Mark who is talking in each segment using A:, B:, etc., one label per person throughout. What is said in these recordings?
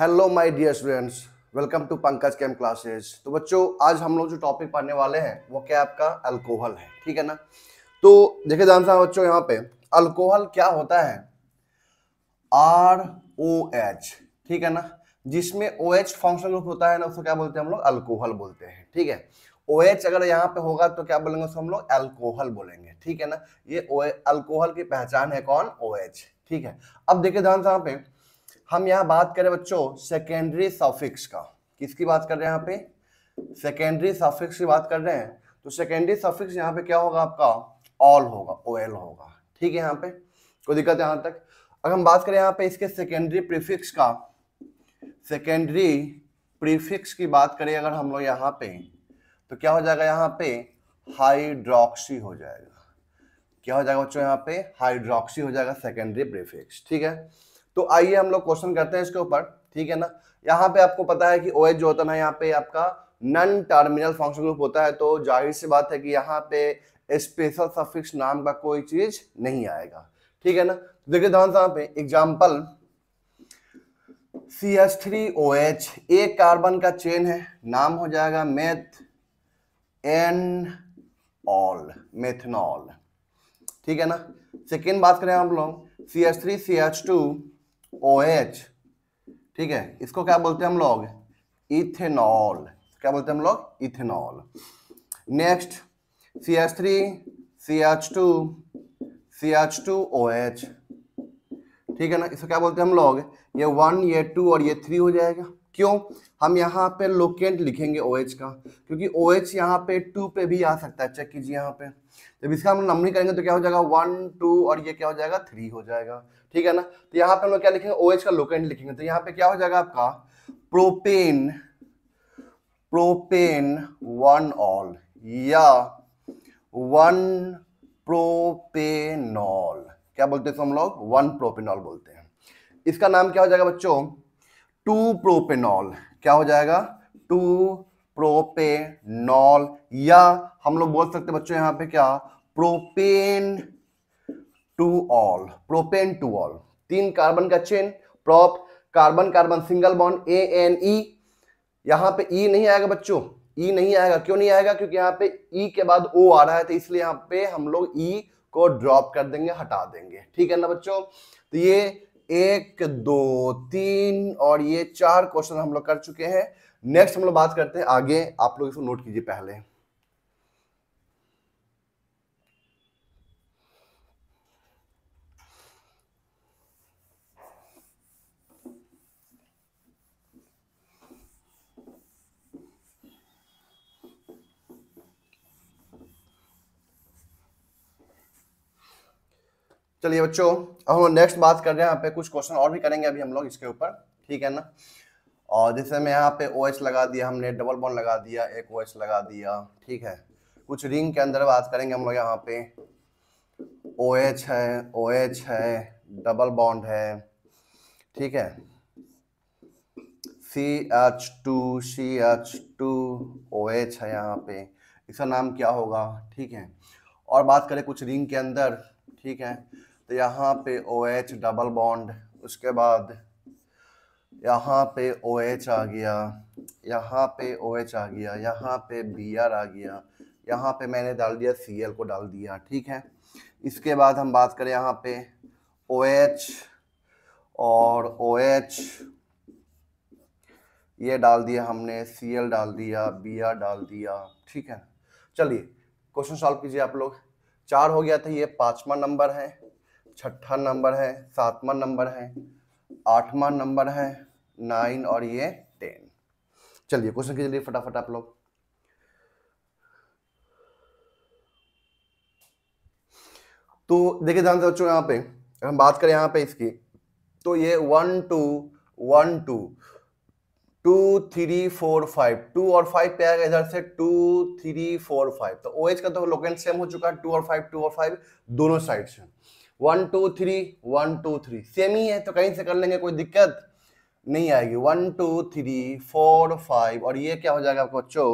A: hello my dear students welcome to Pankaj cam classes तो बच्चों आज हम लोग जो टॉपिक पढ़ने वाले हैं वो क्या आपका अल्कोहल है ठीक है ना तो देखिए जानते हैं बच्चों यहाँ पे अल्कोहल क्या होता है आर ओ एच ठीक है ना जिसमें ओ एच फंक्शन ग्रुप होता है ना उसको क्या बोलते हैं हम लोग अल्कोहल बोलते हैं ठीक है ओ एच अगर यहाँ पे होगा तो क्या बोलेंगे उसको हम लोग अल्कोहल बोलेंगे ठीक है ना ये अल्कोहल की पहचान है कौन ओ एच ठीक है अब देखिए ध्यान से यहाँ पे हम यहाँ बात करें बच्चों सेकेंडरी सॉफिक्स का किसकी बात कर रहे हैं यहाँ पे सेकेंडरी सॉफिक्स की बात कर रहे हैं तो सेकेंडरी सॉफिक्स यहाँ पे क्या होगा आपका ऑल होगा ओ एल होगा ठीक है यहाँ पे कोई दिक्कत यहाँ तक अगर हम बात करें यहाँ पे इसके सेकेंडरी प्रीफिक्स का सेकेंडरी प्रीफिक्स की बात करें अगर हम लोग यहाँ पे तो क्या हो जाएगा यहाँ पे हाइड्रोक्सी हो जाएगा क्या हो जाएगा बच्चों यहाँ पे हाइड्रोक्सी हो जाएगा सेकेंडरी प्रीफिक्स ठीक है तो आइए हम लोग क्वेश्चन करते हैं इसके ऊपर ठीक है ना यहाँ पे आपको पता है कि ओ जो होता है ना यहाँ पे आपका नन टर्मिनल फंक्शन ग्रुप होता है तो जाहिर सी बात है कि यहाँ पे स्पेशल सफिक्स नाम का कोई चीज नहीं आएगा ठीक है ना तो देखिए ध्यान साहब पे example C H three O H एक कार्बन का चेन है नाम हो जाएगा मेथ एन ऑल मेथनॉल ठीक है ना सेकेंड बात करें हम लोग C H three C H two O H ठीक है इसको क्या बोलते हैं हम लोग इथेनॉल क्या बोलते हैं हम लोग ethanol next C H three C H two C H two O H ठीक है ना इसको क्या बोलते हैं हम लोग ये वन ये टू और ये थ्री हो जाएगा क्यों हम यहाँ पे लोकेंट लिखेंगे ओ OH का क्योंकि ओ OH यहाँ पे टू पे भी आ सकता है चेक कीजिए यहाँ पे जब इसका हम नंबरिंग करेंगे तो क्या हो जाएगा वन टू और ये क्या हो जाएगा थ्री हो जाएगा ठीक है ना तो यहाँ पे हम लोग क्या लिखेंगे ओ OH का लोकेंट लिखेंगे तो यहाँ पे क्या हो जाएगा आपका प्रोपेन प्रोपेन वन ऑल या वन प्रोपेनॉल क्या बोलते हैं हम लोग वन प्रोपेनॉल बोलते हैं इसका नाम क्या हो जाएगा बच्चों टू प्रोपेनॉल क्या हो जाएगा टू प्रोपेनॉल या हम लोग बोल सकते बच्चों यहां पे क्या propane two ol propane two ol तीन कार्बन का chain prop carbon carbon single bond A N E यहां पे ई नहीं आएगा बच्चों ई नहीं आएगा क्यों नहीं आएगा क्योंकि यहां पे ई के बाद ओ आ रहा है तो इसलिए यहां पे हम लोग ई को ड्रॉप कर देंगे हटा देंगे ठीक है ना बच्चों तो ये एक दो तीन और ये चार क्वेश्चन हम लोग कर चुके हैं नेक्स्ट हम लोग बात करते हैं आगे आप लोग इसको नोट कीजिए पहले चलिए बच्चों अब हम लोग नेक्स्ट बात कर रहे हैं यहाँ पे कुछ क्वेश्चन और भी करेंगे अभी हम लोग इसके ऊपर ठीक है ना और जैसे मैं यहाँ पे ओ एच लगा दिया हमने डबल बॉन्ड लगा दिया एक ओ एच लगा दिया ठीक है कुछ रिंग के अंदर बात करेंगे हम लोग यहाँ पे ओ एच है ओ है डबल बॉन्ड है ठीक है C H two C H two O H है यहाँ पे इसका नाम क्या होगा ठीक है और बात करें कुछ रिंग के अंदर ठीक है तो यहाँ पे ओ OH डबल बॉन्ड उसके बाद यहाँ पे ओ OH आ गया यहाँ पे ओ OH आ गया यहाँ पे बी आर आ गया यहाँ पे मैंने डाल दिया सी एल को डाल दिया ठीक है इसके बाद हम बात करें यहाँ पे ओ OH और ओ OH ये डाल दिया हमने सी एल डाल दिया बी आर डाल दिया ठीक है चलिए क्वेश्चन सॉल्व कीजिए आप लोग चार हो गया था ये पाँचवा नंबर है छठा नंबर है सातवा नंबर है आठवा नंबर है नाइन और ये टेन चलिए क्वेश्चन के लिए फटाफट आप लोग तो देखिए ध्यान से बच्चों यहाँ पे हम बात करें यहाँ पे इसकी तो ये one two one two two three four five two और फाइव पे आएगा इधर से टू थ्री फोर फाइव तो ओ OH का तो लोकेशन सेम हो चुका है टू और फाइव टू और फाइव दोनों साइड से one two three one two three same ही है तो कहीं से कर लेंगे कोई दिक्कत नहीं आएगी one two three four five और ये क्या हो जाएगा आपको बच्चों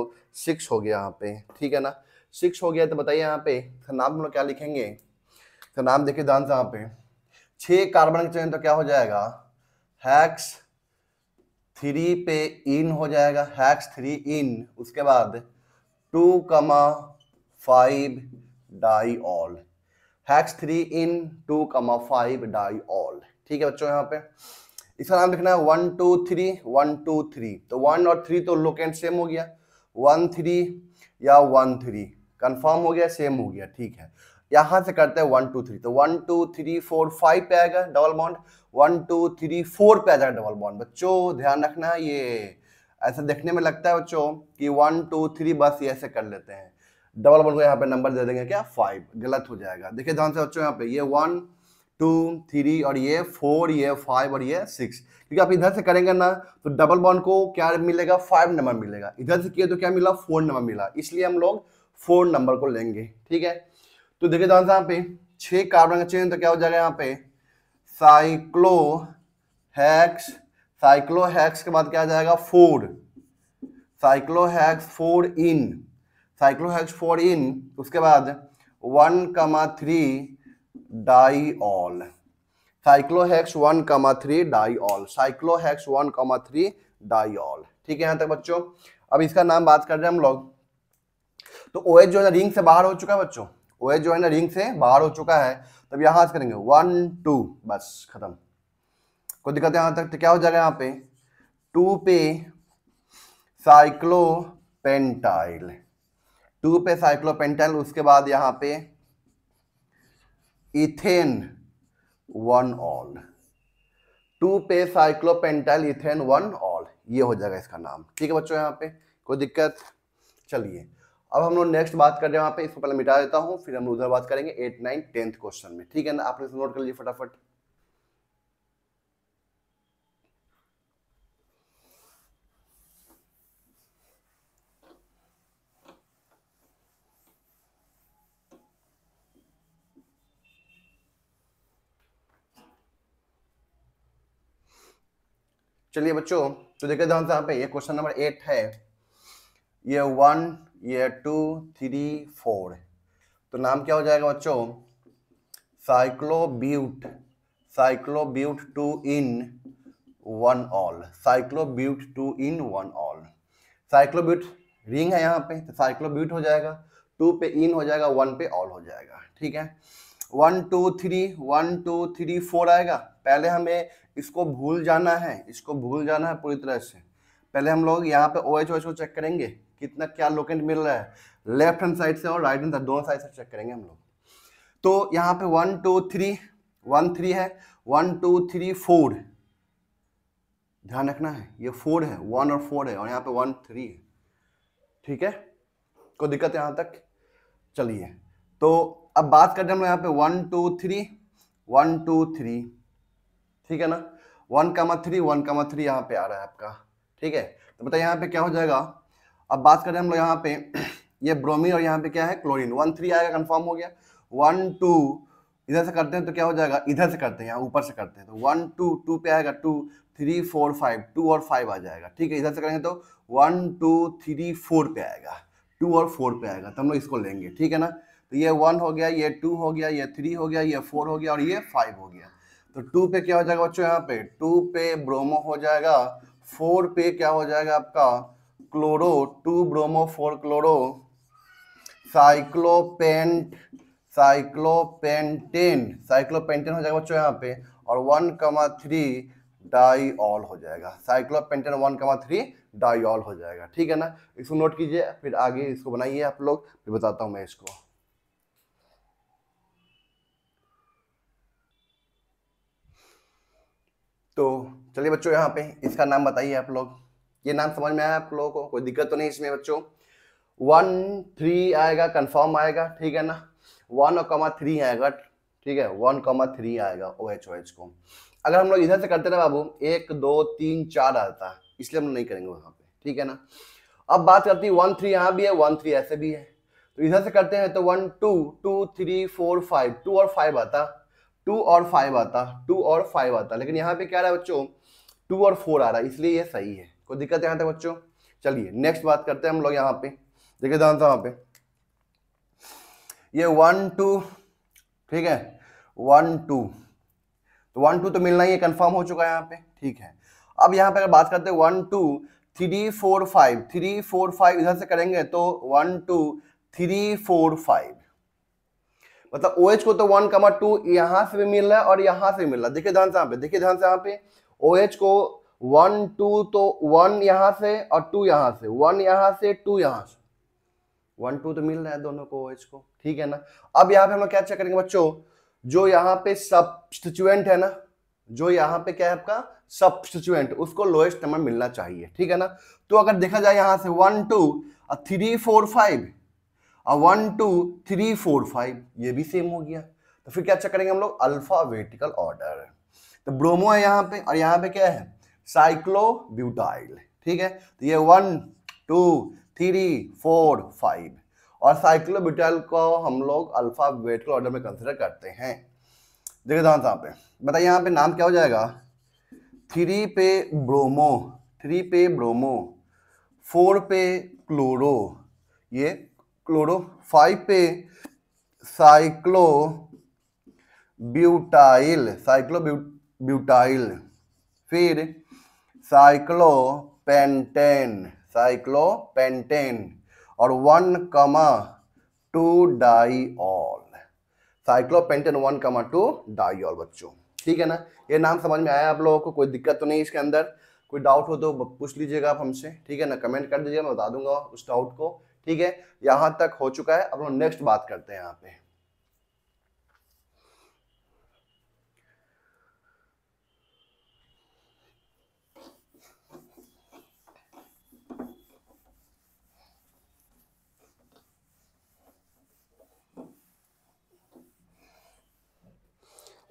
A: सिक्स हो गया यहाँ पे ठीक है ना सिक्स हो गया तो बताइए यहाँ पे तो नाम हम लोग क्या लिखेंगे तो नाम देखिए से यहाँ पे छः कार्बन के चयन तो क्या हो जाएगा हैक्स थ्री पे इन हो जाएगा हैक्स थ्री इन उसके बाद two comma five di ol hex three ene two comma five di ol ठीक है बच्चों यहाँ पे इसका नाम लिखना है one two three one two three तो वन और थ्री तो लुक एंड सेम हो गया वन थ्री या वन थ्री कन्फर्म हो गया सेम हो गया ठीक है यहाँ से करते हैं वन टू थ्री तो one two three four five पे आएगा double bond one two three four पे आ जाएगा डबल बॉन्ड बच्चों ध्यान रखना है ये ऐसा देखने में लगता है बच्चों कि वन टू थ्री बस ये ऐसे कर लेते हैं डबल वन को यहाँ पे नंबर दे देंगे क्या फाइव गलत हो जाएगा देखिए ध्यान से बच्चों यहाँ पे ये वन टू थ्री और ये फोर ये फाइव और ये सिक्स क्योंकि आप इधर से करेंगे ना तो डबल बॉन्ड को क्या मिलेगा फाइव नंबर मिलेगा इधर से किए तो क्या मिला फोर नंबर मिला इसलिए हम लोग फोर नंबर को लेंगे ठीक है तो देखिए ध्यान से यहाँ पे छह कार्बन का चेन तो क्या हो जाएगा यहाँ पे साइक्लो हैक्स साइक्लो हैक्स के बाद क्या आ जाएगा four cyclo hex four ene cyclohex four ene उसके बाद one comma three di ol cyclohex one comma three di ol cyclohex one comma three di ol ठीक है यहाँ तक बच्चों अब इसका नाम बात कर रहे हैं हम लोग तो ओ एच जो है ना रिंग से बाहर हो चुका है बच्चों ओ एच जो है ना रिंग से बाहर हो चुका है तब यहां से करेंगे वन टू बस खत्म कोई दिक्कत यहाँ तक तो क्या हो जाएगा यहाँ पे टू पे साइक्लो पेंटाइल टू पे साइक्लोपेंटाइल उसके बाद यहाँ पे इथेन वन ऑल टू पे साइक्लोपेंटाइल इथेन वन ऑल ये हो जाएगा इसका नाम ठीक है बच्चों यहाँ पे कोई दिक्कत चलिए अब हम लोग नेक्स्ट बात कर रहे हैं वहाँ पे इसको पहले मिटा देता हूँ फिर हम उधर बात करेंगे एट नाइन टेंथ क्वेश्चन में ठीक है ना आपने नोट कर लीजिए फटाफट चलिए बच्चों तो देखिए ध्यान से यहाँ पे ये क्वेश्चन नंबर एट है ये वन ये टू थ्री फोर तो नाम क्या हो जाएगा बच्चों cyclobut cyclobut two ene one ol cyclobut two ene one ol cyclobut ring है यहाँ पे तो साइक्लोब्यूट हो जाएगा टू पे इन हो जाएगा वन पे ऑल हो जाएगा ठीक है one two three one two three four आएगा पहले हमें इसको भूल जाना है इसको भूल जाना है पूरी तरह से पहले हम लोग यहाँ पे ओ एच ओ एच को चेक करेंगे कितना क्या लोकेंट मिल रहा है लेफ्ट हैंड साइड से और राइट हैंड साइड दोनों साइड से चेक करेंगे हम लोग तो यहाँ पे one two three one three है वन टू थ्री फोर ध्यान रखना है ये फोर है वन और फोर है और यहाँ पे वन थ्री है ठीक है कोई दिक्कत यहाँ तक चलिए तो अब बात करते हैं हम लोग यहाँ पे one two three one two three ठीक है ना one comma three one comma three यहाँ पे आ रहा है आपका ठीक है तो बताइए यहाँ पे क्या हो जाएगा अब बात करें हम लोग यहाँ पे ये ब्रोमीन और यहाँ पे क्या है क्लोरीन वन थ्री आएगा कन्फर्म हो गया वन टू इधर से करते हैं तो क्या हो जाएगा इधर से करते हैं यहाँ ऊपर से करते हैं तो वन टू टू पे आएगा two three four five two और फाइव आ जाएगा ठीक है इधर से करेंगे तो वन टू थ्री फोर पे आएगा टू और फोर पे आएगा तो हम लोग इसको लेंगे ठीक है ना तो ये वन हो गया ये टू हो गया ये थ्री हो गया ये फोर हो गया और ये फाइव हो गया तो टू पे क्या हो जाएगा बच्चों यहाँ पे टू पे ब्रोमो हो जाएगा फोर पे क्या हो जाएगा आपका chloro two bromo four chloro cyclopent cyclopentane cyclopentane हो जाएगा बच्चों यहाँ पे और one comma three di ol हो जाएगा cyclopentane one comma three di ol हो जाएगा ठीक है ना इसको नोट कीजिए फिर आगे इसको बनाइए आप लोग फिर बताता हूँ मैं इसको तो चलिए बच्चों यहाँ पे इसका नाम बताइए आप लोग ये नाम समझ में आया आप लोगों को कोई दिक्कत तो नहीं इसमें बच्चों वन थ्री आएगा कंफर्म आएगा ठीक है ना वन और कमा थ्री आएगा ठीक है वन कमा थ्री आएगा ओ एच ओ एच को अगर हम लोग इधर से करते ना बाबू एक दो तीन चार आता है इसलिए हम नहीं करेंगे वहाँ पे ठीक है ना अब बात करती है वन थ्री यहाँ भी है वन थ्री ऐसे भी है तो इधर से करते हैं तो one two two three four five two और फाइव आता टू और फाइव आता टू और फाइव आता लेकिन यहाँ पे क्या रहा है बच्चों टू और फोर आ रहा है इसलिए ये सही है कोई दिक्कत यहाँ तक बच्चों चलिए नेक्स्ट बात करते हैं हम लोग यहाँ पे देखिए ध्यान से वहां पे ये वन टू ठीक है वन टू तो वन टू तो मिलना ही है कन्फर्म हो चुका है यहाँ पे ठीक है अब यहाँ पे अगर बात करते हैं one two three four five three four five इधर से करेंगे तो one two three four five मतलब ओ OH को तो वन कमा टू यहां से भी मिल रहा है और यहां से मिल रहा है देखिए ध्यान से यहाँ पे देखिए ध्यान से यहाँ पे ओ OH को वन टू तो वन यहां से और टू यहां से वन यहां से टू यहां से वन टू तो मिल रहा है दोनों को ओ OH को ठीक है ना अब यहाँ पे हम लोग क्या चेक करेंगे बच्चों जो यहाँ पे सब्सटिट्यूएंट है ना जो यहाँ पे क्या है आपका सब्सटिट्यूएंट उसको लोएस्ट नंबर मिलना चाहिए ठीक है ना तो अगर देखा जाए यहां से one two three four five और one two three four five ये भी सेम हो गया तो फिर क्या चेक करेंगे हम लोग अल्फावेटिकल ऑर्डर तो ब्रोमो है यहाँ पे और यहाँ पे क्या है साइक्लोब्यूटाइल ठीक है तो ये one two three four five और साइक्लोब्यूटाइल को हम लोग अल्फावेटिकल ऑर्डर में कंसिडर करते हैं देखिए ध्यान साहब पे बताइए यहाँ पे नाम क्या हो जाएगा थ्री पे ब्रोमो थ्री पे ब्रोमो फोर पे क्लोरो ये क्लोरो फाइव पे साइक्लो ब्यूटाइल साइक्लो ब्यूटाइल फिर साइक्लो पेंटेन साइक्लो पेंटेन और one comma two di ol cyclopentane one comma two di ol बच्चों ठीक है ना ये नाम समझ में आया आप लोगों को कोई दिक्कत तो नहीं इसके अंदर कोई डाउट हो तो पूछ लीजिएगा आप हमसे ठीक है ना कमेंट कर दीजिएगा मैं बता दूंगा उस डाउट को ठीक है यहां तक हो चुका है अब हम नेक्स्ट बात करते हैं यहां पे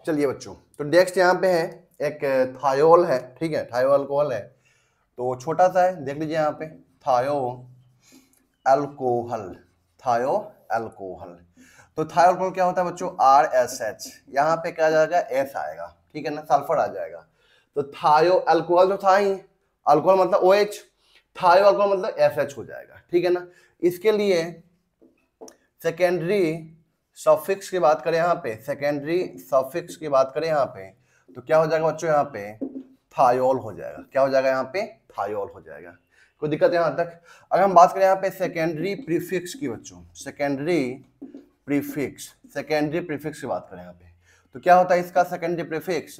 A: चलिए बच्चों तो नेक्स्ट यहां पे है एक थायोल है ठीक है थायो अल्कोहल है तो छोटा सा है देख लीजिए यहां पे थायो एल्कोहल थायो एल्कोहल तो थायोल्कोहल क्या होता है बच्चों आर एस एच यहाँ पे क्या जाएगा एस आएगा ठीक है ना सल्फर आ जाएगा तो थायो एल्कोहल तो था ही अल्कोहल मतलब ओ एच थायो अल्कोहल मतलब एस एच हो जाएगा ठीक है ना इसके लिए सेकेंडरी सफिक्स की बात करें यहाँ पे सेकेंडरी सफिक्स की बात करें यहाँ पे तो क्या हो जाएगा बच्चों यहाँ पे थायोल हो जाएगा क्या हो जाएगा यहाँ पे थायोल हो जाएगा कोई दिक्कत यहां तक अगर हम बात करें यहां पे सेकेंडरी प्रीफिक्स की बच्चों सेकेंडरी प्रीफिक्स सेकेंडरी प्रीफिक्स की बात करें यहां पे तो क्या होता है इसका सेकेंडरी प्रीफिक्स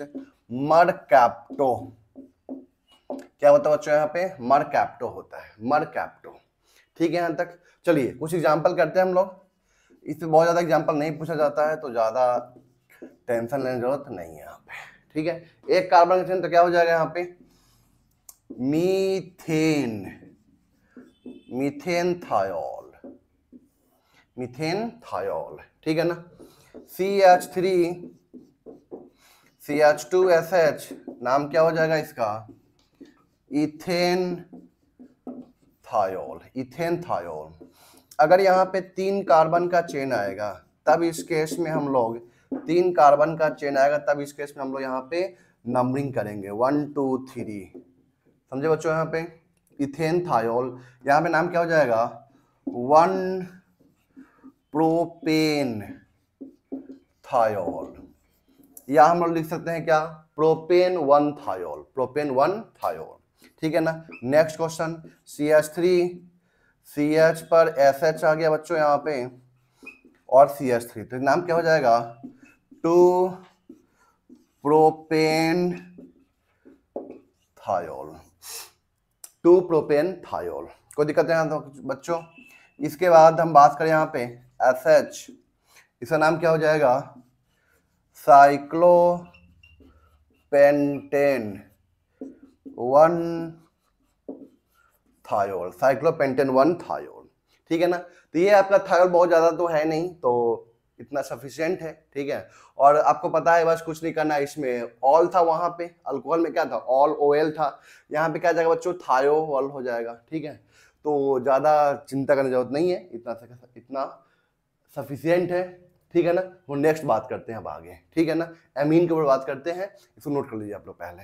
A: मर कैप्टो क्या होता है बच्चों यहां पे मर कैप्टो होता है मर कैप्टो ठीक है यहां तक चलिए कुछ एग्जाम्पल करते हैं हम लोग इसमें बहुत ज़्यादा एग्जाम्पल नहीं पूछा जाता है तो ज़्यादा टेंशन लेने जरूरत नहीं है यहाँ पे ठीक है एक कार्बन तो क्या हो जाएगा यहाँ पे मीथेन मीथेन थायोल ठीक है ना C H three C H two S H नाम क्या हो जाएगा इसका इथेन थायोल इथेन थायोल अगर यहाँ पे तीन कार्बन का चेन आएगा तब इस केस में हम लोग तीन कार्बन का चेन आएगा तब इस केस में हम लोग यहाँ पे नंबरिंग करेंगे वन टू थ्री समझे बच्चों यहाँ पे इथेन थायोल यहाँ पे नाम क्या हो जाएगा वन प्रोपेन थायोल या हम लोग लिख सकते हैं क्या propane one thiol propane one thiol ठीक है ना next question C H three C H पर एस एच आ गया बच्चों यहाँ पे और सी एच थ्री तो नाम क्या हो जाएगा two propane thiol two propane thiol कोई दिक्कत नहीं आता तो बच्चों इसके बाद हम बात करें यहाँ पे एस एच इसका नाम क्या हो जाएगा cyclopentane one thiol cyclopentane one thiol ठीक है ना तो ये आपका थायोल बहुत ज़्यादा तो है नहीं तो इतना सफिशियंट है ठीक है और आपको पता है बस कुछ नहीं करना इसमें ऑल था वहाँ पे अल्कोहल में क्या था ऑल ओ था यहाँ पे क्या जाएगा बच्चों थायो ऑल हो जाएगा ठीक है तो ज़्यादा चिंता करने जरूरत नहीं है इतना इतना सफिशियंट है ठीक है ना वो नेक्स्ट बात करते हैं अब आगे ठीक है ना एमीन के ऊपर बात करते हैं इसको नोट कर लीजिए आप लोग पहले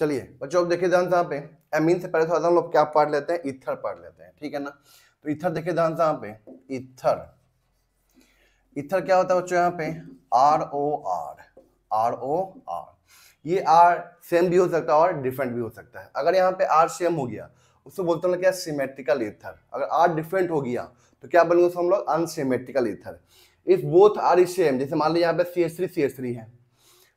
A: चलिए बच्चों देखिए ध्यान से यहाँ पे एमीन से पहले थोड़ा हम लोग क्या पार्ट लेते हैं इथर पार्ट लेते हैं ठीक है ना तो इथर देखिए ध्यान से यहाँ पे इथर इथर क्या होता है बच्चों यहाँ पे R O R R O R ये आर सेम भी हो सकता है और डिफरेंट भी हो सकता है अगर यहाँ पे आर सेम हो गया उसको बोलते हैं क्या सिमेट्रिकल इथर अगर आर डिफरेंट हो गया तो क्या बोलेंगे उसको हम लोग unsymmetrical ether if both R is same जैसे मान लीजिए यहाँ पे C S three C S three है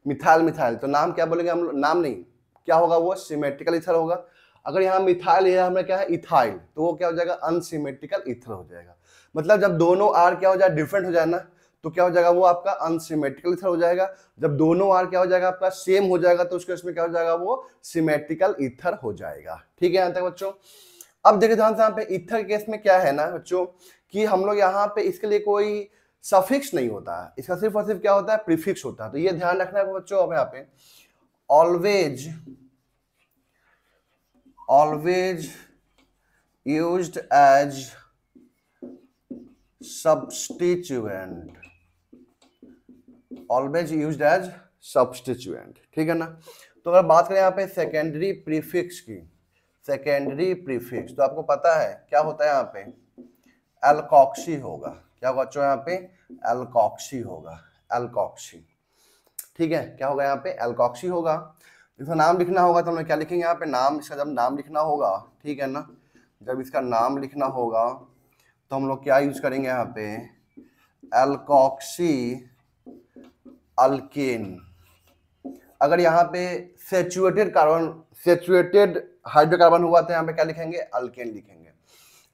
A: मिथाइल मिथाइल तो नाम क्या बोलेंगे हम लोग नाम नहीं क्या होगा वो सिमेट्रिकल इथर होगा अगर यहाँ मिथाइल है हमें क्या है इथाइल तो वो क्या हो जाएगा अनसिमेट्रिकल इथर हो जाएगा मतलब जब दोनों आर क्या हो जाए डिफरेंट हो जाए ना तो क्या हो जाएगा वो आपका अनसिमेट्रिकल इथर हो जाएगा जब दोनों आर क्या हो जाएगा आपका सेम हो जाएगा तो उसके उसमें क्या हो जाएगा वो सिमेट्रिकल इथर हो जाएगा ठीक है यहाँ तक बच्चों अब देखिए ध्यान से यहाँ पे इथर केस में क्या है ना बच्चों कि हम लोग यहाँ पे इसके लिए कोई सफिक्स नहीं होता है इसका सिर्फ और सिर्फ क्या होता है प्रीफिक्स होता है तो ये ध्यान रखना है बच्चों अब यहाँ पे always always use as substituent always use as substituent ठीक है ना तो अगर बात करें यहाँ पे सेकेंडरी प्रीफिक्स की सेकेंडरी प्रीफिक्स तो आपको पता है क्या होता है यहाँ पे एलकॉक्सी होगा क्या बच्चों यहाँ पे एलकॉक्सी होगा एलकॉक्सी ठीक है क्या होगा यहाँ पे एल्कॉक्सी होगा इसका नाम लिखना होगा तो हमें क्या लिखेंगे यहाँ पे नाम इसका जब नाम लिखना होगा ठीक है ना जब इसका नाम लिखना होगा तो हम लोग क्या यूज करेंगे यहाँ पे एल्कॉक्सी अल्केन अगर यहाँ पे सेचुएटेड कार्बन सेचुएटेड हाइड्रोकार्बन हुआ तो यहाँ पे क्या लिखेंगे अल्केन लिखेंगे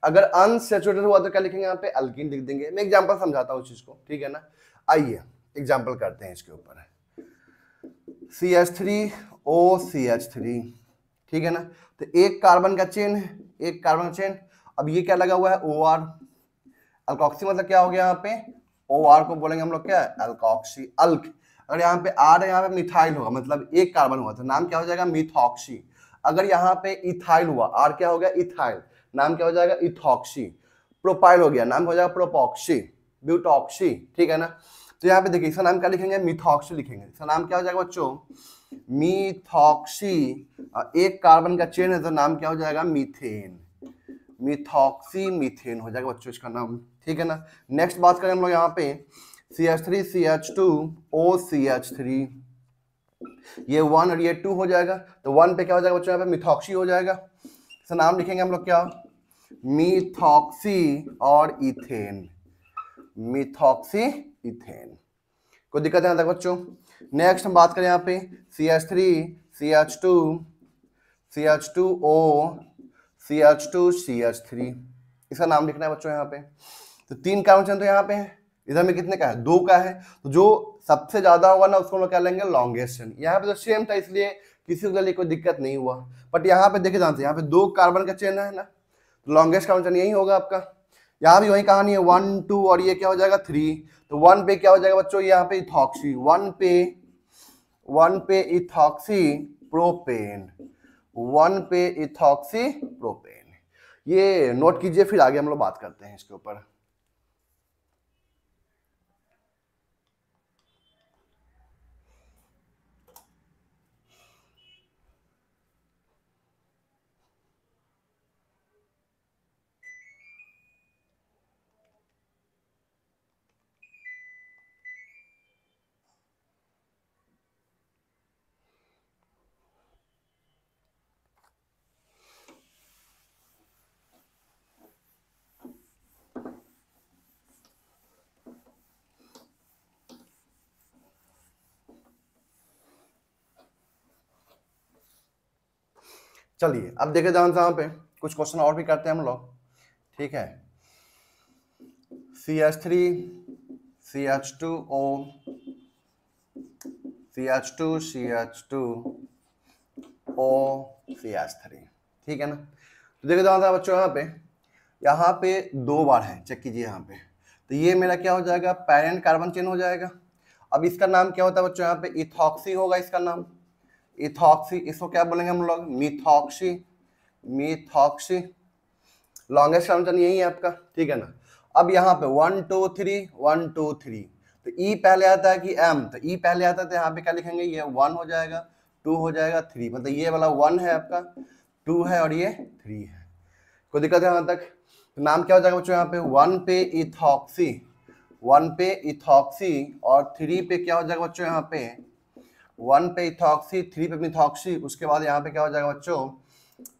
A: अगर अनसेचुएटेड हुआ तो क्या लिखेंगे यहाँ पे अल्किन लिख देंगे मैं एग्जाम्पल समझाता हूँ उस चीज़ को ठीक है ना आइए एग्जाम्पल करते हैं इसके ऊपर है C H three O C H three ठीक है ना तो एक कार्बन का चेन है एक कार्बन का चेन अब ये क्या लगा हुआ है ओ आर अल्कोक्सी मतलब क्या हो गया यहाँ पे ओ आर को बोलेंगे हम लोग क्या अल्कोक्सी अल्क अगर यहाँ पे आर है यहाँ पे मिथाइल होगा मतलब एक कार्बन हुआ तो नाम क्या हो जाएगा मिथॉक्सी अगर यहाँ पे इथाइल हुआ आर क्या हो गया इथाइल नाम क्या हो जाएगा इथॉक्सी प्रोपाइल हो गया नाम हो जाएगा प्रोपॉक्सी ब्यूटॉक्सी ठीक है ना तो यहाँ पे देखिए इसका नाम क्या लिखेंगे मिथॉक्सी लिखेंगे इसका नाम क्या हो जाएगा बच्चों मिथॉक्सी एक कार्बन का चेन है तो नाम क्या हो जाएगा मीथेन मिथॉक्सी मीथेन हो जाएगा बच्चों इसका नाम ठीक है ना नेक्स्ट बात करें हम लोग यहाँ पे C H three C H two O C H three ये वन और ये टू हो जाएगा तो वन पे क्या हो जाएगा बच्चों यहाँ पे मिथॉक्सी हो जाएगा इसका नाम लिखेंगे हम लोग क्या मिथॉक्सी और इथेन मिथॉक्सी इथेन कोई दिक्कत है तक बच्चों नेक्स्ट हम बात करें यहाँ पे C H three C H two C H two O C H two C H three इसका नाम लिखना है बच्चों यहाँ पे तो तीन कार्बन चेन तो यहाँ पे है इधर में कितने का है दो का है तो जो सबसे ज्यादा होगा ना उसको हम लोग क्या लेंगे लॉन्गेस्ट चेन यहाँ पे तो सेम था इसलिए किसी के लिए कोई दिक्कत नहीं हुआ बट यहाँ पे देखे जानते यहाँ पे दो कार्बन का चेन है ना तो लॉन्गेस्ट कार्बन चेन यही होगा आपका यहाँ भी वही कहानी है वन टू और ये क्या हो जाएगा थ्री तो वन पे क्या हो जाएगा बच्चों यहाँ पे इथॉक्सी वन पे वन पे इथॉक्सी प्रोपेन वन पे इथॉक्सी प्रोपेन ये नोट कीजिए फिर आगे हम लोग बात करते हैं इसके ऊपर चलिए अब देखे जाए यहाँ पे कुछ क्वेश्चन और भी करते हैं हम लोग ठीक है C H three C H two O C H two C H two O C H three ठीक है ना तो देखे जान था बच्चों यहाँ पे यहाँ पे दो बार है चेक कीजिए यहाँ पे तो ये मेरा क्या हो जाएगा पैरेंट कार्बन चेन हो जाएगा अब इसका नाम क्या होता है बच्चों यहाँ पे इथॉक्सी होगा इसका नाम इथॉक्सी इसको क्या बोलेंगे हम लोग मिथॉक्सी मिथॉक्सी लॉन्गेस्ट कन्वेंशन यही है आपका ठीक है ना अब यहाँ पे one two three one two three तो ई e पहले आता है कि एम तो ई e पहले आता है तो यहाँ पे क्या लिखेंगे ये वन हो जाएगा टू हो जाएगा थ्री मतलब ये वाला वन है आपका टू है और ये थ्री है कोई दिक्कत है यहाँ तक तो नाम क्या हो जाएगा बच्चों यहाँ पे वन पे इथॉक्सी वन पे इथॉक्सी और थ्री पे क्या हो जाएगा बच्चों यहाँ पे वन पे इथॉक्सी थ्री पे मिथॉक्सी उसके बाद यहाँ पे क्या हो जाएगा बच्चों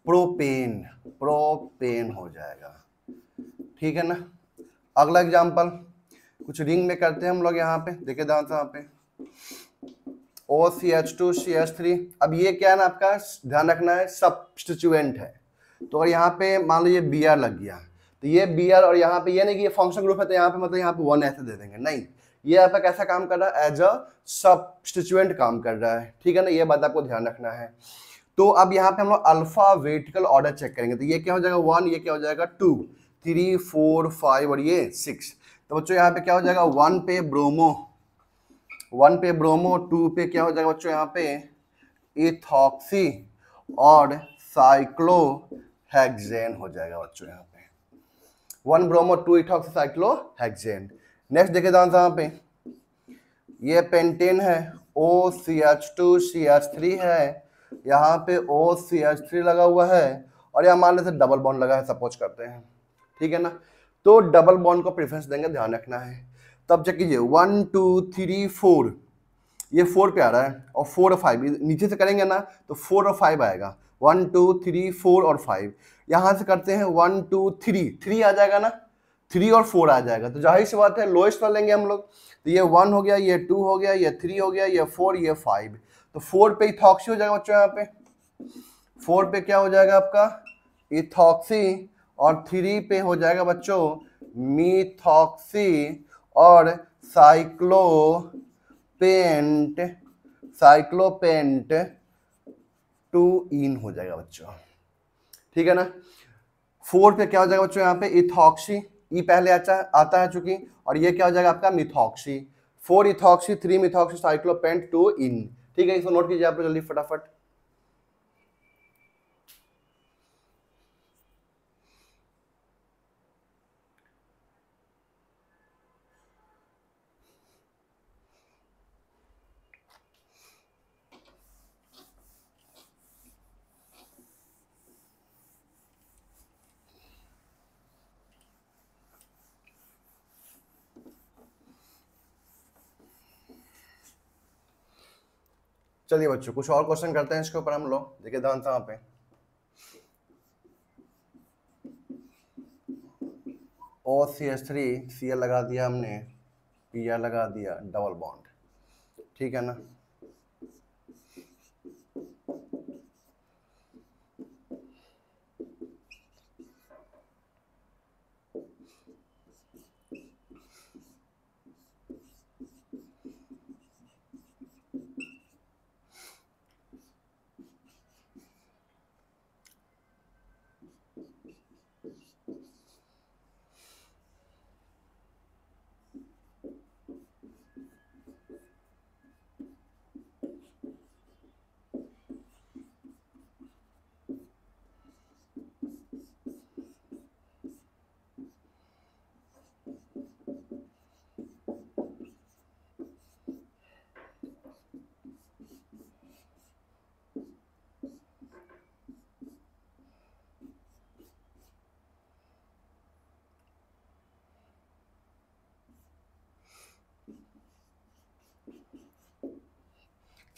A: प्रोपेन प्रोपेन हो जाएगा ठीक है ना अगला एग्जाम्पल कुछ रिंग में करते हैं हम लोग यहाँ पे देखे दांत यहाँ पे O C H two C H three अब ये क्या है ना आपका ध्यान रखना है सब्सटिट्यूएंट है तो अगर यहाँ पे मान लो ये बी आर लग गया तो ये बी आर और यहाँ पे ये नहीं कि ये फंक्शन ग्रुप है तो यहाँ पे मतलब यहाँ पे वन ऐसे दे देंगे नहीं ये आपका कैसा काम कर रहा है एज अ सब्सटिट्यूएंट काम कर रहा है ठीक है ना ये बात आपको ध्यान रखना है तो अब यहाँ पे हम लोग अल्फा वेटिकल ऑर्डर चेक करेंगे तो ये क्या हो जाएगा वन ये क्या हो जाएगा टू थ्री फोर फाइव और ये सिक्स तो बच्चों यहाँ पे क्या हो जाएगा वन पे ब्रोमो वन पे ब्रोमो टू पे क्या हो जाएगा बच्चों यहाँ पे इथॉक्सी और साइक्लो हैगजेन हो जाएगा बच्चों यहाँ पे one bromo two ethoxy cyclohexane next देखे आंसर यहाँ पे ये पेंटेन है O C H two C H three है यहाँ पे ओ सी एच थ्री लगा हुआ है और यहाँ मान लेते डबल बॉन्ड लगा है सपोज करते हैं ठीक है ना तो डबल बॉन्ड को प्रेफरेंस देंगे ध्यान रखना है तब चेक कीजिए वन टू थ्री फोर ये फोर पे आ रहा है और फोर और फाइव नीचे से करेंगे ना तो फोर और फाइव आएगा वन टू थ्री फोर और फाइव यहाँ से करते हैं वन टू थ्री थ्री आ जाएगा ना थ्री और फोर आ जाएगा तो जाहिर सी बात है लोएस्ट वाला लेंगे हम लोग तो ये वन हो गया ये टू हो गया ये थ्री हो गया ये फोर ये फाइव तो फोर पे इथॉक्सी हो जाएगा बच्चों यहाँ पे फोर पे क्या हो जाएगा आपका इथॉक्सी और थ्री पे हो जाएगा बच्चों मीथॉक्सी और cyclopent cyclopent two ene हो जाएगा बच्चों ठीक है ना फोर पे क्या हो जाएगा बच्चों यहाँ पे इथॉक्सी ई पहले आता आता है चूंकि और ये क्या हो जाएगा आपका methoxy four ethoxy three methoxy cyclopent two ene ठीक है इसको नोट कीजिए आप जल्दी फटाफट चलिए बच्चों कुछ और क्वेश्चन करते हैं इसके ऊपर हम लोग देखिए ध्यान कहाँ पे O C S three C L लगा दिया हमने पी आर लगा दिया डबल बॉन्ड ठीक है ना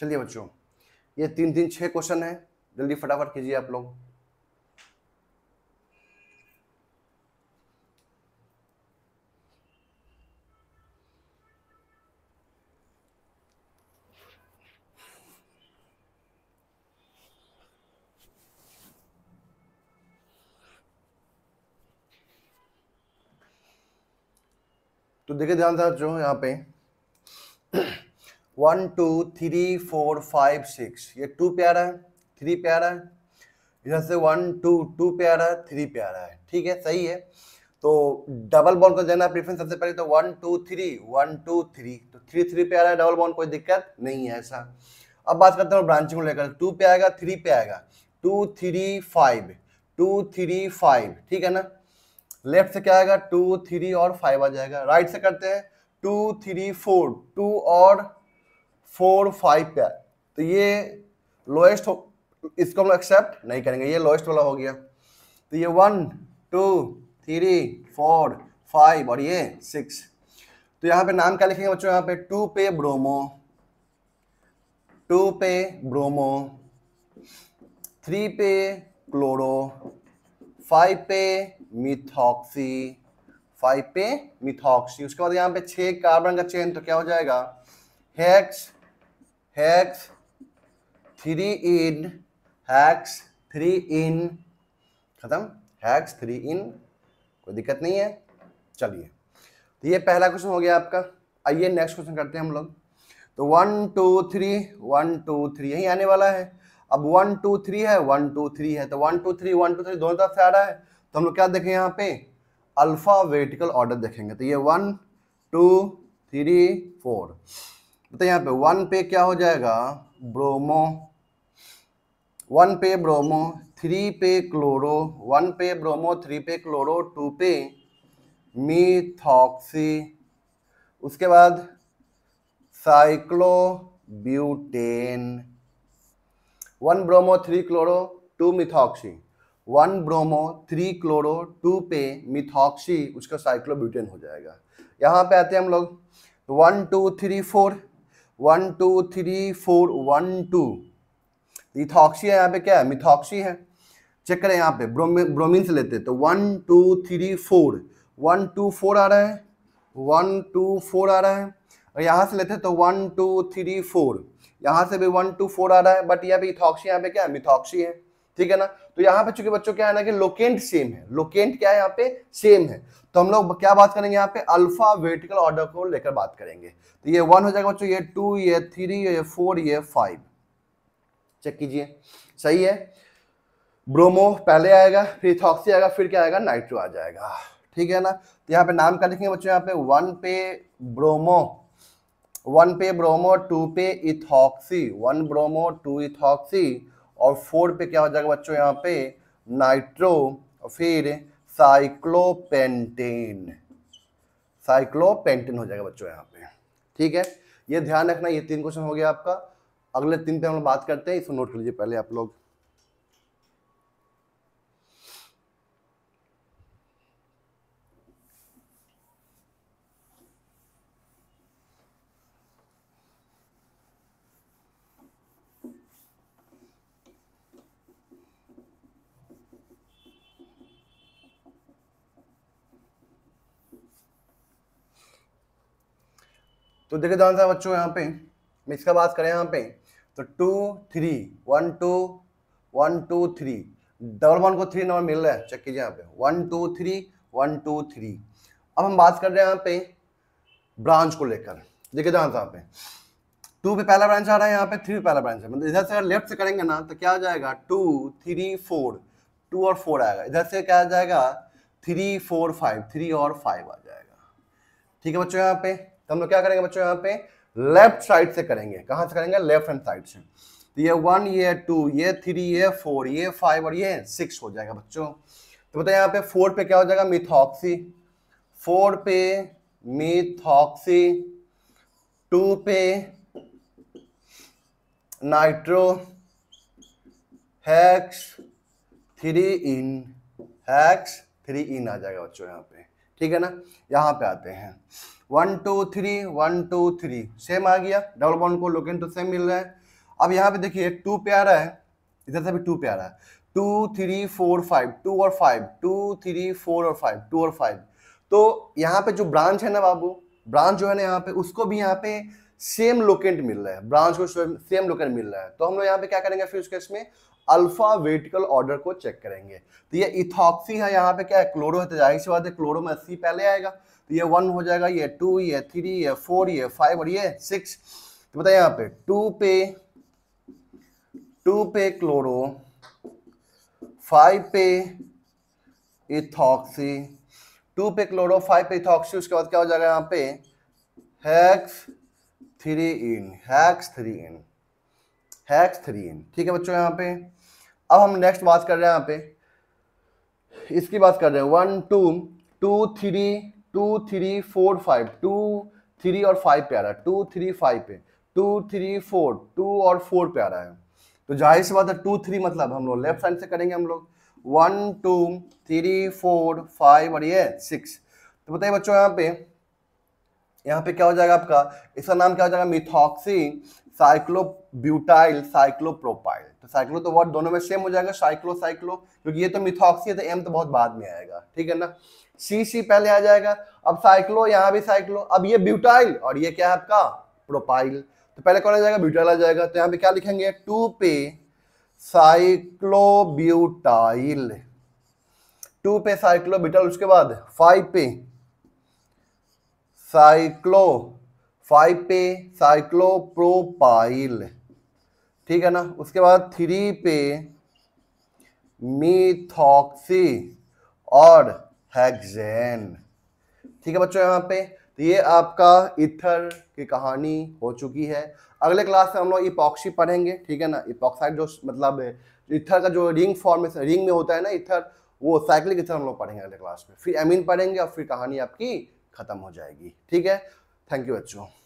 A: चलिए बच्चों ये तीन तीन छः क्वेश्चन है जल्दी फटाफट कीजिए आप लोग तो देखिए ध्यान था जो यहाँ पे one two three four five six ये टू प्यारा है थ्री पे आ रहा है इधर से वन टू टू प्यारा है थ्री पे आ रहा है ठीक है सही है तो डबल बॉन्ड को देना प्रेफरेंस सबसे पहले तो one two three one two three तो थ्री थ्री पे आ रहा है डबल बॉन्ड कोई दिक्कत नहीं है ऐसा अब बात करते हैं ब्रांचिंग को लेकर टू पे आएगा थ्री पे आएगा two three five two three five ठीक है ना लेफ्ट से क्या आएगा टू थ्री और फाइव आ जाएगा राइट से करते हैं टू थ्री फोर टू और फोर फाइव पेयर तो ये लोएस्ट हो इसको हम लोग एक्सेप्ट नहीं करेंगे ये लोएस्ट वाला हो गया तो ये one two three four five और ये सिक्स तो यहाँ पे नाम क्या लिखेंगे बच्चों यहाँ पे टू पे ब्रोमो टू पे ब्रोमो थ्री पे क्लोरो फाइव पे मिथॉक्सी फाइव पे मिथॉक्सी उसके बाद यहाँ पे छः कार्बन का चेन तो क्या हो जाएगा hex hex three ene hex three ene खत्म हैक्स थ्री इन कोई दिक्कत नहीं है चलिए तो ये पहला क्वेश्चन हो गया आपका आइए नेक्स्ट क्वेश्चन करते हैं हम लोग तो one two three one two three यही आने वाला है अब वन टू थ्री है वन टू थ्री है तो one two three one two three दोनों तरफ से आ रहा है तो हम लोग क्या देखें यहाँ पे अल्फावेटिकल ऑर्डर देखेंगे तो ये वन टू थ्री फोर तो यहाँ पे वन पे क्या हो जाएगा ब्रोमो वन पे ब्रोमो थ्री पे क्लोरो वन पे ब्रोमो थ्री पे क्लोरो टू पे मीथॉक्सी उसके बाद cyclobutane one bromo three chloro two methoxy one bromo three chloro two पे मिथॉक्सी उसका साइक्लोब्यूटेन हो जाएगा यहाँ पे आते हैं हम लोग one two three four one two three four one two ethoxy है यहाँ पे क्या है मिथॉक्सी है चेक करें यहाँ पे ब्रोमिन से लेते हैं तो one two three four one two four आ रहा है वन टू फोर आ रहा है और यहाँ से लेते हैं तो वन टू थ्री फोर यहाँ से भी वन टू फोर आ रहा है बट यहाँ पे इथॉक्सी यहाँ पे क्या है मिथॉक्सी है ठीक है ना तो यहाँ पे चूंकि बच्चों क्या है ना कि लोकेंट सेम है लोकेंट क्या है यहाँ पे सेम है तो हम लोग क्या बात करेंगे यहाँ पे अल्फा वेटिकल ऑर्डर को लेकर बात करेंगे तो ये वन हो जाएगा बच्चों ये टू ये थ्री ये फोर ये फाइव चेक कीजिए सही है ब्रोमो पहले आएगा फिर थॉक्सी आएगा फिर क्या आएगा नाइट्रो आ जाएगा ठीक है ना तो यहाँ पे नाम क्या लिखेंगे बच्चों यहाँ पे वन पे ब्रोमो वन पे ब्रोमो टू पे ethoxy one bromo two ethoxy और फोर पे क्या हो जाएगा बच्चों यहाँ पे नाइट्रो और फिर साइक्लोपेंटेन साइक्लोपेंटेन हो जाएगा बच्चों यहाँ पे ठीक है ये ध्यान रखना ये तीन क्वेश्चन हो गया आपका अगले तीन पे हम लोग बात करते हैं इसको नोट कर लीजिए पहले आप लोग तो देखिए ध्यान से बच्चों यहाँ पे हम इसका बात करें यहाँ पे तो two three one two one two three double one को थ्री नंबर मिल रहा है चेक कीजिए यहाँ पे one two three one two three अब हम बात कर रहे हैं यहाँ पे ब्रांच को लेकर देखिए ध्यान से यहाँ पे टू पे पहला ब्रांच आ रहा है यहाँ पे थ्री पे पहला ब्रांच है मतलब इधर से अगर लेफ्ट से करेंगे ना तो क्या आ जाएगा टू थ्री फोर टू और फोर आएगा इधर से क्या आ जाएगा थ्री फोर फाइव थ्री और फाइव आ जाएगा ठीक है बच्चों यहाँ पे हम लोग क्या करेंगे बच्चों यहाँ पे लेफ्ट साइड से करेंगे कहाँ से करेंगे लेफ्ट हैंड साइड से तो ये वन ये टू ये थ्री ये फोर ये फाइव और ये सिक्स हो जाएगा बच्चों तो बताइए यहाँ पे फोर पे क्या हो जाएगा मिथॉक्सी फोर पे मिथॉक्सी टू पे nitro hex three ene hex three ene आ जाएगा बच्चों यहाँ पे ठीक है ना यहाँ पे आते हैं one two three one two three same आ गया डबल बॉन्ड को लोकेन तो सेम मिल रहा है अब यहाँ पे देखिए एक टू पे आ रहा है इधर से भी टू पे आ रहा है two three four five two और फाइव टू थ्री फोर और फाइव टू और फाइव तो यहाँ पे जो ब्रांच है ना बाबू ब्रांच जो है ना यहाँ पे उसको भी यहाँ पे सेम लोकेंट मिल रहा है ब्रांच को सेम लोकेंट मिल रहा है तो हम लोग यहाँ पे क्या करेंगे फिर उसके इसमें अल्फा वेटिकल ऑर्डर को चेक करेंगे तो ये इथॉक्सी है यहाँ पे क्या है क्लोरो है तो जाहिर सी बात है क्लोरो में अस्सी पहले आएगा तो ये वन हो जाएगा ये टू ये थ्री ये फोर ये फाइव और ये सिक्स तो बताइए यहाँ पे टू पे टू पे क्लोरो फाइव पे इथॉक्सी टू पे क्लोरो फाइव पे इथॉक्सी उसके बाद क्या हो जाएगा यहाँ पे hex three ene hex three ene hex three ene ठीक है बच्चों यहाँ पे अब हम नेक्स्ट बात कर रहे हैं यहाँ पे इसकी बात कर रहे हैं one two two three two three four five two three और फाइव पे आ रहा है टू थ्री फाइव पे टू थ्री फोर टू और फोर पे आ रहा है तो जाहिर सी बात है टू थ्री मतलब हम लोग लेफ्ट साइड से करेंगे हम लोग one two three four five और ये सिक्स तो बताइए बच्चों यहाँ पे यहाँ पे क्या हो जाएगा आपका इसका नाम क्या हो जाएगा मिथॉक्सी साइक्लोब्यूटाइल साइक्लोप्रोपाइल तो साइक्लो तो वर्ड दोनों में सेम हो जाएगा साइक्लो साइक्लो क्योंकि ये तो मिथॉक्सी है तो एम तो बहुत बाद में आएगा ठीक है ना सी सी पहले आ जाएगा अब साइक्लो यहाँ भी साइक्लो अब ये ब्यूटाइल और ये क्या है आपका प्रोपाइल तो पहले कौन आ जाएगा ब्यूटाइल आ जाएगा तो यहाँ पे क्या लिखेंगे टू पे साइक्लोब्यूटाइल टू पे साइक्लोब्यूटाइल उसके बाद फाइव पे साइक्लो फाइव पे साइक्लोप्रोपाइल ठीक है ना उसके बाद थ्री पे मीथॉक्सी और हैगजेन ठीक है बच्चों यहाँ पे तो ये आपका इथर की कहानी हो चुकी है अगले क्लास में हम लोग इपॉक्सी पढ़ेंगे ठीक है ना इपॉक्साइड जो मतलब इथर का जो रिंग फॉर्मेशन रिंग में होता है ना इथर वो साइक्लिक इथर हम लोग पढ़ेंगे अगले क्लास में फिर एमिन पढ़ेंगे और फिर कहानी आपकी खत्म हो जाएगी ठीक है താങ്ക് യു അച്ചു